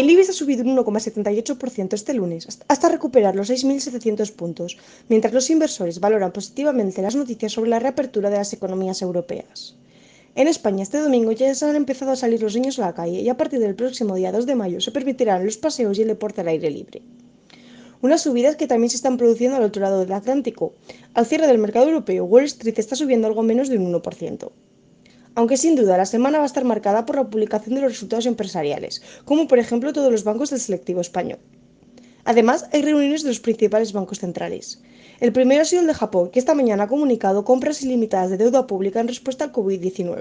El IBEX ha subido un 1,78% este lunes hasta recuperar los 6.700 puntos, mientras los inversores valoran positivamente las noticias sobre la reapertura de las economías europeas. En España este domingo ya se han empezado a salir los niños a la calle y a partir del próximo día 2 de mayo se permitirán los paseos y el deporte al aire libre. Unas subidas que también se están produciendo al otro lado del Atlántico. Al cierre del mercado europeo, Wall Street está subiendo algo menos de un 1%. Aunque sin duda la semana va a estar marcada por la publicación de los resultados empresariales, como por ejemplo todos los bancos del selectivo español. Además, hay reuniones de los principales bancos centrales. El primero ha sido el de Japón, que esta mañana ha comunicado compras ilimitadas de deuda pública en respuesta al COVID-19.